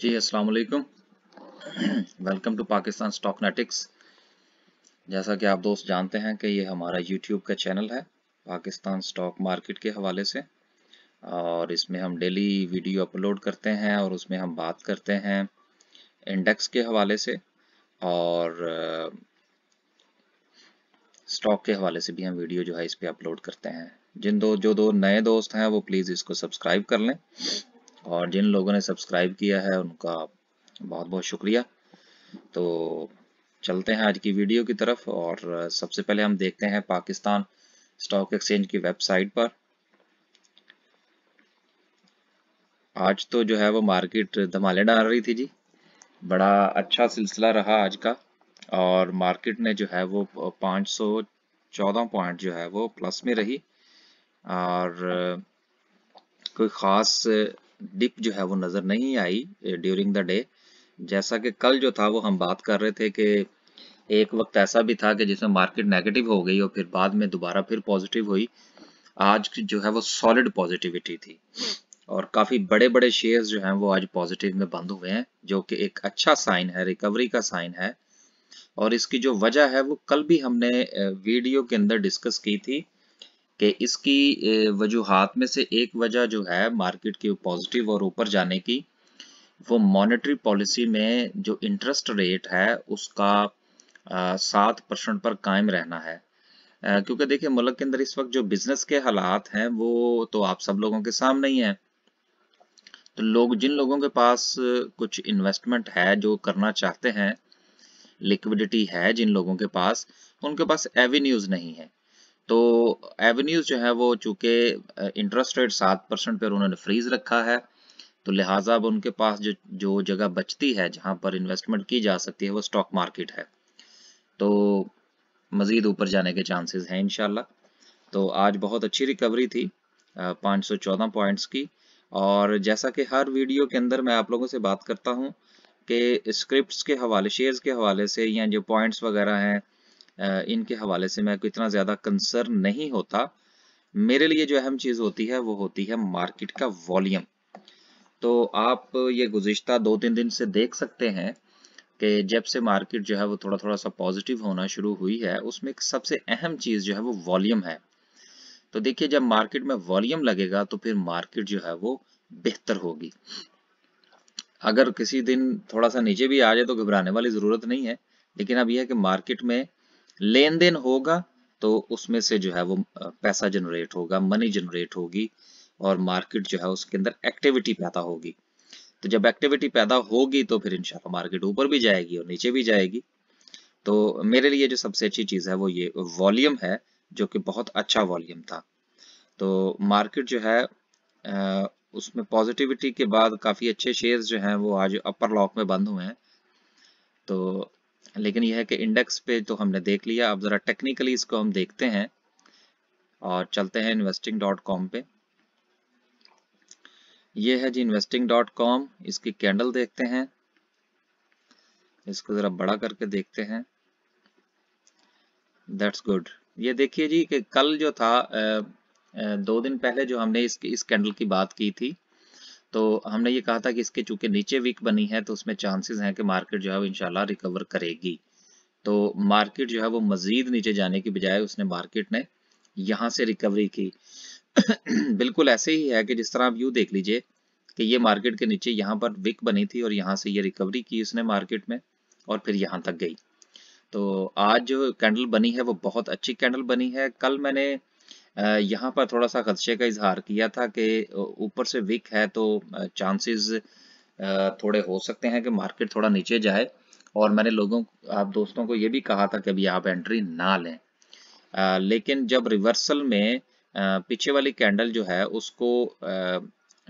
जी अस्सलाम वालेकुम welcome to Pakistan स्टॉकनेटिक्स जैसा कि आप दोस्त जानते हैं कि ये हमारा यूट्यूब का चैनल है पाकिस्तान स्टॉक मार्केट के हवाले से और इसमें हम डेली वीडियो अपलोड करते हैं और उसमें हम बात करते हैं इंडेक्स के हवाले से और स्टॉक के हवाले से भी हम वीडियो जो है इस पर अपलोड करते हैं जिन दो जो दो नए दोस्त हैं वो प्लीज़ इसको सब्सक्राइब कर लें और जिन लोगों ने सब्सक्राइब किया है उनका बहुत बहुत शुक्रिया तो चलते हैं आज की वीडियो की तरफ और सबसे पहले हम देखते हैं पाकिस्तान स्टॉक एक्सचेंज की वेबसाइट पर आज तो जो है वो मार्केट धमाले डाल रही थी जी बड़ा अच्छा सिलसिला रहा आज का और मार्केट ने जो है वो 514 पॉइंट जो है वो प्लस में रही और कोई ख़ास डिप जो है वो नज़र नहीं आई ड्यूरिंग द डे जैसा कि कल जो था वो हम बात कर रहे थे कि एक वक्त ऐसा भी था कि जिसमें मार्केट नेगेटिव हो गई और फिर बाद में दोबारा फिर पॉजिटिव हुई आज जो है वो सॉलिड पॉजिटिविटी थी और काफ़ी बड़े बड़े शेयर्स जो हैं वो आज पॉजिटिव में बंद हुए हैं जो कि एक अच्छा साइन है रिकवरी का साइन है और इसकी जो वजह है वो कल भी हमने वीडियो eh, के अंदर डिस्कस की थी कि इसकी वजूहत में से एक वजह जो है मार्केट के पॉजिटिव और ऊपर जाने की वो मॉनेटरी पॉलिसी में जो इंटरेस्ट रेट है उसका सात परसेंट पर कायम रहना है क्योंकि देखिए मुल्क के अंदर इस वक्त जो बिजनेस के हालात हैं वो तो आप सब लोगों के सामने ही है तो लोग जिन लोगों के पास कुछ इन्वेस्टमेंट है जो करना चाहते हैं लिक्विडिटी है जिन लोगों के पास उनके पास एवेन्यूज नहीं है तो एवेन्यूज जो है वो चूंकि इंटरेस्ट रेट सात परसेंट पर उन्होंने फ्रीज रखा है तो लिहाजा अब उनके पास जो जो जगह बचती है जहां पर इन्वेस्टमेंट की जा सकती है वो स्टॉक मार्केट है तो मज़ीद ऊपर जाने के चांसेस हैं इनशाला तो आज बहुत अच्छी रिकवरी थी 514 पॉइंट्स की और जैसा कि हर वीडियो के अंदर मैं आप लोगों से बात करता हूं कि स्क्रिप्ट्स के हवाले शेयर्स के हवाले से या जो पॉइंट्स वगैरह हैं इनके हवाले से मैं इतना ज़्यादा कंसर्न नहीं होता मेरे लिए जो अहम चीज़ होती है वो होती है मार्केट का वॉल्यूम तो आप ये गुजश्ता दो तीन दिन से देख सकते हैं कि जब से मार्केट जो है वो थोड़ा थोड़ा सा पॉजिटिव होना शुरू हुई है उसमें एक सबसे अहम चीज़ जो है वो वॉल्यूम है तो देखिए जब मार्केट में वॉल्यूम लगेगा तो फिर मार्केट जो है वो बेहतर होगी अगर किसी दिन थोड़ा सा नीचे भी आ जाए तो घबराने वाली ज़रूरत नहीं है लेकिन अब यह है कि मार्केट में लेन देन होगा तो उसमें से जो है वो पैसा जनरेट होगा मनी जनरेट होगी और मार्केट जो है उसके अंदर एक्टिविटी पैदा होगी तो जब एक्टिविटी पैदा होगी तो फिर इंशाल्लाह मार्केट ऊपर भी जाएगी और नीचे भी जाएगी तो मेरे लिए जो सबसे अच्छी चीज़ है वो ये वॉल्यूम है जो कि बहुत अच्छा वॉल्यूम था तो मार्केट जो है उसमें पॉजिटिविटी के बाद काफ़ी अच्छे शेयर्स जो हैं वो आज अपर लॉक में बंद हुए हैं तो लेकिन यह है कि इंडेक्स पे तो हमने देख लिया अब ज़रा टेक्निकली इसको हम देखते हैं और चलते हैं इन्वेस्टिंग डॉट कॉम पे ये है जी इन्वेस्टिंग डॉट कॉम इसकी कैंडल देखते हैं इसको ज़रा बड़ा करके देखते हैं दैट्स गुड ये देखिए जी कि कल जो था दो दिन पहले जो हमने इस कैंडल की बात की थी तो हमने ये कहा था कि इसके चूंकि नीचे वीक बनी है तो उसमें चांसेस हैं कि मार्केट जो है वो इनशाला रिकवर करेगी तो मार्केट जो है वो मजीद नीचे जाने की बजाय उसने मार्केट ने यहाँ से रिकवरी की बिल्कुल ऐसे ही है कि जिस तरह आप यू देख लीजिए कि ये मार्केट के नीचे यहाँ पर विक बनी थी और यहाँ से ये रिकवरी की उसने मार्केट में और फिर यहाँ तक गई तो आज जो कैंडल बनी है वो बहुत अच्छी कैंडल बनी है कल मैंने यहाँ पर थोड़ा सा खदशे का इजहार किया था कि ऊपर से विक है तो चांसेस थोड़े हो सकते हैं कि मार्केट थोड़ा नीचे जाए और मैंने लोगों आप दोस्तों को ये भी कहा था कि अभी आप एंट्री ना लें लेकिन जब रिवर्सल में पीछे वाली कैंडल जो है उसको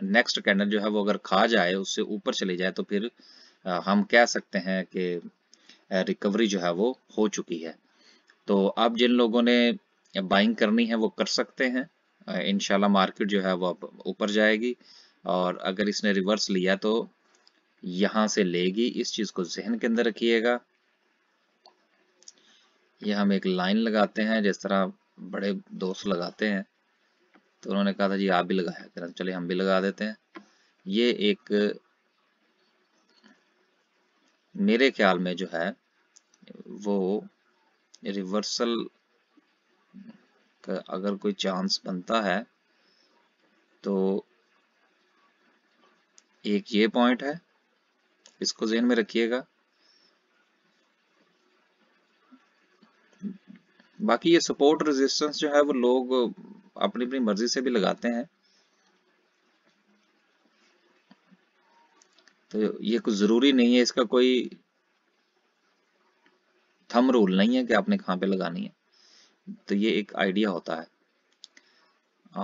नेक्स्ट कैंडल जो है वो अगर खा जाए उससे ऊपर चले जाए तो फिर हम कह सकते हैं कि रिकवरी जो है वो हो चुकी है तो अब जिन लोगों ने या बाइंग करनी है वो कर सकते हैं इनशाला मार्केट जो है वो अब ऊपर जाएगी और अगर इसने रिवर्स लिया तो यहां से लेगी इस चीज़ को जहन के अंदर रखिएगा ये हम एक लाइन लगाते हैं जिस तरह बड़े दोस्त लगाते हैं तो उन्होंने कहा था जी आप भी लगाया करें चलिए हम भी लगा देते हैं ये एक मेरे ख्याल में जो है वो रिवर्सल तो अगर कोई चांस बनता है तो एक ये पॉइंट है इसको जेन में रखिएगा बाकी ये सपोर्ट रेजिस्टेंस जो है वो लोग अपनी अपनी मर्जी से भी लगाते हैं तो ये कुछ जरूरी नहीं है इसका कोई थम रूल नहीं है कि आपने कहां पे लगानी है तो ये एक आइडिया होता है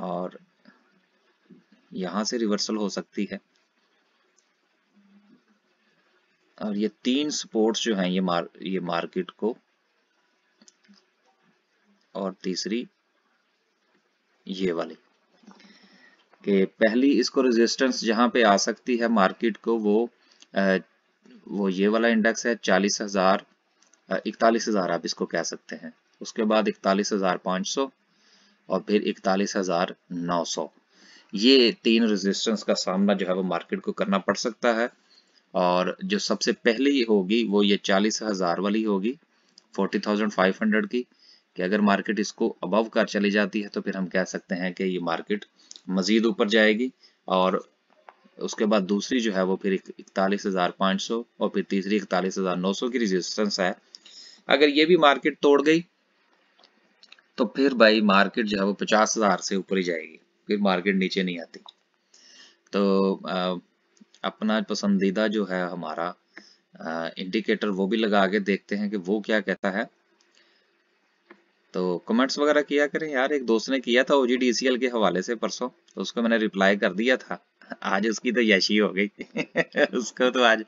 और यहां से रिवर्सल हो सकती है और ये तीन सपोर्ट्स जो हैं ये मार ये मार्केट को और तीसरी ये वाली कि पहली इसको रेजिस्टेंस जहां पे आ सकती है मार्केट को वो वो ये वाला इंडेक्स है चालीस हजार इकतालीस हजार आप इसको कह सकते हैं उसके बाद इकतालीस हजार पांच सौ और फिर इकतालीस हजार नौ सौ ये तीन रेजिस्टेंस का सामना जो है वो मार्केट को करना पड़ सकता है और जो सबसे पहली होगी वो ये चालीस हजार वाली होगी फोर्टी थाउजेंड फाइव हंड्रेड की कि अगर मार्केट इसको अबव कर चली जाती है तो फिर हम कह सकते हैं कि ये मार्केट मजीद ऊपर जाएगी और उसके बाद दूसरी जो है वो फिर इकतालीस हजार पांच सौ और फिर तीसरी इकतालीस हजार नौ सौ की रेजिस्टेंस है अगर ये भी मार्केट तोड़ गई तो फिर भाई मार्केट जो है वो पचास हजार से ऊपर ही जाएगी फिर मार्केट नीचे नहीं आती तो आ, अपना पसंदीदा जो है हमारा आ, इंडिकेटर वो भी लगा के देखते हैं कि वो क्या कहता है तो कमेंट्स वगैरह किया करें यार एक दोस्त ने किया था ओजीडीसीएल के हवाले से परसों तो उसको मैंने रिप्लाई कर दिया था आज उसकी तो यशी हो गई उसको तो आज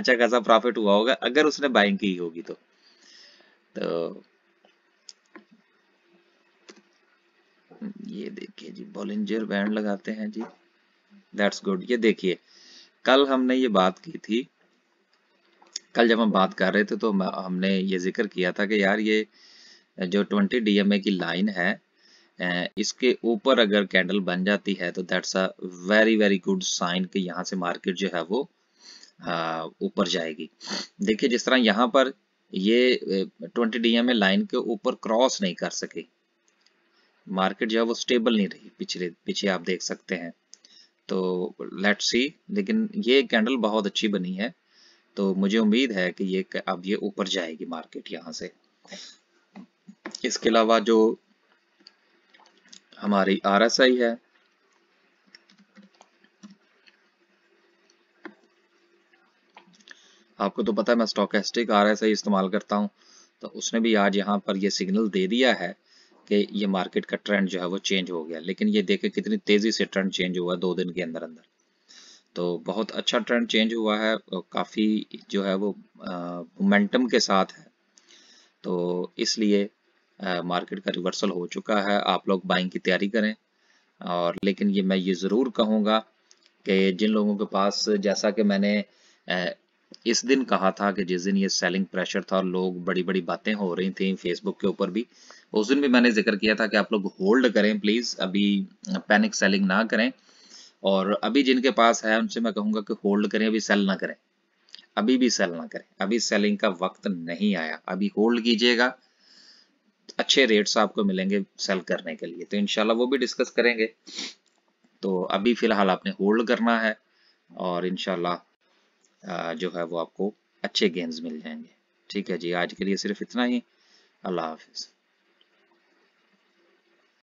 अच्छा खासा प्रॉफिट हुआ होगा अगर उसने बाइंग की होगी तो, तो ये देखिए जी बॉलिंजर बैंड लगाते हैं जी दैट्स गुड ये देखिए कल हमने ये बात की थी कल जब हम बात कर रहे थे तो हमने ये जिक्र किया था कि यार ये जो 20 डीएमए की लाइन है इसके ऊपर अगर कैंडल बन जाती है तो that's a very very good sign कि यहाँ से मार्केट जो है वो ऊपर जाएगी देखिए जिस तरह यहाँ पर ये 20 डीएमए लाइन के ऊपर क्रॉस नहीं कर सके मार्केट जो है वो स्टेबल नहीं रही पिछले पीछे आप देख सकते हैं तो लेट सी लेकिन ये कैंडल बहुत अच्छी बनी है तो मुझे उम्मीद है कि ये अब ये ऊपर जाएगी मार्केट यहाँ से इसके अलावा जो हमारी आर है आपको तो पता है मैं स्टोकेस्टिक आर इस्तेमाल करता हूं तो उसने भी आज यहाँ पर ये सिग्नल दे दिया है कि ये मार्केट का ट्रेंड जो है वो चेंज हो गया लेकिन ये देखे कितनी तेज़ी से ट्रेंड चेंज हुआ दो दिन के अंदर अंदर तो बहुत अच्छा ट्रेंड चेंज हुआ है काफ़ी जो है वो मोमेंटम के साथ है तो इसलिए मार्केट का रिवर्सल हो चुका है आप लोग बाइंग की तैयारी करें और लेकिन ये मैं ये ज़रूर कहूंगा कि जिन लोगों के पास जैसा कि मैंने इस दिन कहा था कि जिस दिन ये सेलिंग प्रेशर था और लोग बड़ी बड़ी बातें हो रही थी फेसबुक के ऊपर भी उस दिन भी मैंने जिक्र किया था कि आप लोग होल्ड करें प्लीज अभी पैनिक सेलिंग ना करें और अभी जिनके पास है उनसे मैं कहूंगा कि होल्ड करें अभी सेल ना करें अभी भी सेल ना करें अभी सेलिंग का वक्त नहीं आया अभी होल्ड कीजिएगा अच्छे रेट्स आपको मिलेंगे सेल करने के लिए तो इनशाला वो भी डिस्कस करेंगे तो अभी फिलहाल आपने होल्ड करना है और इनशाला जो है वो आपको अच्छे गेंस मिल जाएंगे ठीक है जी आज के लिए सिर्फ इतना ही अल्लाह हाफिज़